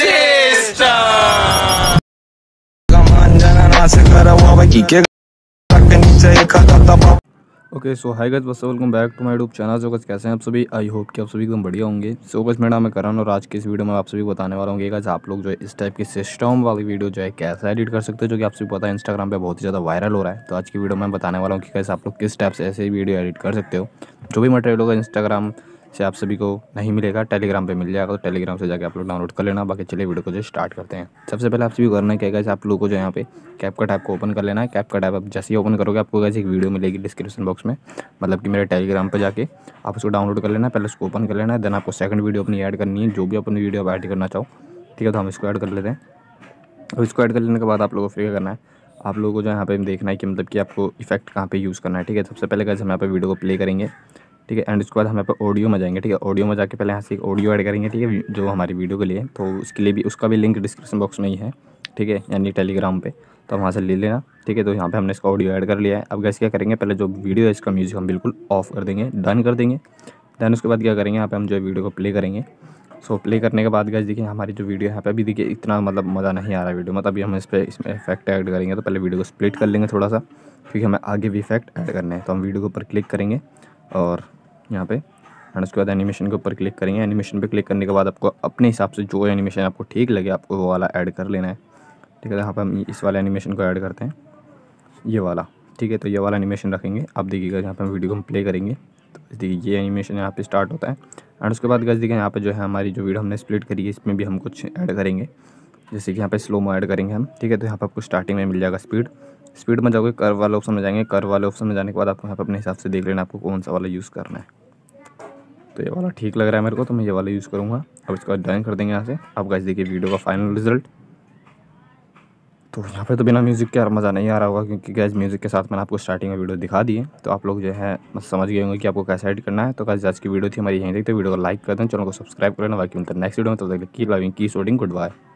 sister okay so hi guys बस welcome back to my YouTube channel so guys कैसे हैं आप सभी आई होप कि आप सभी एकदम बढ़िया होंगे सो गज मेरा नाम है करण और आज के इस वीडियो में आप सभी बताने वाला हूँ कि गज आप लोग जो है इस टाइप की सिस्टम वाली वीडियो जो है कैसे एडिट कर सकते हो जो कि आप सभी पता है इंस्टाग्राम पे बहुत ही ज़्यादा वायरल हो रहा है तो आज की वीडियो में बताने वाला हूँ कि कैसे आप लोग किस टाइप से ऐसे वीडियो एडिट कर सकते हो जो भी मटेरियल होगा इंस्टाग्राम से आप सभी को नहीं मिलेगा टेलीग्राम पे मिल जाएगा तो टेलीग्राम से जाकर आप लोग डाउनलोड कर लेना बाकी चलिए वीडियो को जो स्टार्ट करते हैं सबसे पहले आप सभी को करना क्या आप लोगों को जो यहाँ पे कैप का टैप को ओपन कर लेना है कैप का टैप आप जैसे ही ओपन करोगे आपको कैसे एक वीडियो मिलेगी डिस्क्रिप्शन बॉक्स में मतलब कि मेरे टेलीग्राम पर जाकर आप उसको डाउनलोड कर लेना पहले उसको ओपन कर लेना है देन आपको सेकंड वीडियो अपनी ऐड करनी है जो भी अपनी वीडियो आप ऐड करना चाहो ठीक है तो हम इसको ऐड कर लेते हैं अब इसको ऐड कर लेने के बाद आप लोगों को फिर क्या करना है आप लोगों को जो यहाँ पे देखना है कि मतलब कि आपको इफेक्ट कहाँ पे यूज़ करना है ठीक है तो सबसे पहले कैसे हम यहाँ पे वीडियो को प्ले करेंगे ठीक है एंड उसके बाद हम यहाँ पर ऑडियो में जाएंगे ठीक है ऑडियो में जाके पहले यहाँ से एक ऑडियो ऐड करेंगे ठीक है जो हमारी वीडियो के लिए तो उसके लिए भी उसका भी लिंक डिस्क्रिप्शन बॉक्स में ही है ठीक है यानी टेलीग्राम पर तो वहाँ से ले लेना ठीक है तो यहाँ पे हमने इसका ऑडियो ऐड कर लिया है अब गैस क्या करेंगे पहले जो वीडियो है इसका म्यूज़िक हम बिल्कुल ऑफ कर देंगे डन कर देंगे दैन उसके बाद क्या करेंगे यहाँ पे हम जो वीडियो को प्ले करेंगे सो प्ले करने के बाद गैस देखिए हमारी जो वीडियो यहाँ पे अभी देखिए इतना मतलब मज़ा नहीं आ रहा है वीडियो मतलब अभी हम इस पर इसमें इफेक्ट ऐड करेंगे तो पहले वीडियो को स्प्लिट कर लेंगे थोड़ा सा क्योंकि हमें आगे भी इफेक्ट ऐड करने हैं तो हम वीडियो के ऊपर क्लिक करेंगे और यहाँ पे एंड उसके बाद एनिमेशन के ऊपर क्लिक करेंगे एनिमेशन पे क्लिक करने के बाद आपको अपने हिसाब से जो एनिमेशन आपको ठीक लगे आपको वो वाला ऐड कर लेना है ठीक है यहाँ पर हम इस वाले एनिमेशन को ऐड करते हैं ये वाला ठीक है तो ये वाला एनिमेशन रखेंगे आप देखिएगा यहाँ पर हम वीडियो को हम प्ले करेंगे तो देखिए ये एनिमेशन यहाँ पे स्टार्ट होता है एंड उसके बाद गज देखिए यहाँ पर जो है हमारी जो वीडियो हमने स्प्लिट करी है इसमें भी हम कुछ ऐड करेंगे जैसे कि यहाँ पर स्लो मो ऐड करेंगे हम ठीक है तो यहाँ पर आपको स्टार्टिंग में मिल जाएगा स्पीड स्पीड में जाओगे कर वाले ऑप्शन में जाएंगे कर वाले ऑप्शन में जाने के बाद आपको यहाँ पर अपने हिसाब से देख लेना आपको कौन सा वाला यूज़ करना है तो ये वाला ठीक लग रहा है मेरे को तो मैं ये वाला यूज़ करूँगा अब इसको ड्राइंग कर देंगे यहाँ से आप गाइस देखिए वीडियो का फाइनल रिजल्ट तो यहाँ पे तो बिना म्यूज़िक के यार मज़ा नहीं आ रहा होगा क्योंकि गैस म्यूज़िक के साथ मैंने आपको स्टार्टिंग में वीडियो दिखा दिए तो आप लोग जो है समझ गए होंगे कि आपको कैसे एडिट करना है तो गैस आज की वीडियो थी हमारी यहीं देखते वीडियो तो को लाइक कर दें चैनल को सब्सक्राइब कर लेना बाकी उनका नेक्स्ट वीडियो में तो देखिए की लविंग की शोडिंग गुड बाय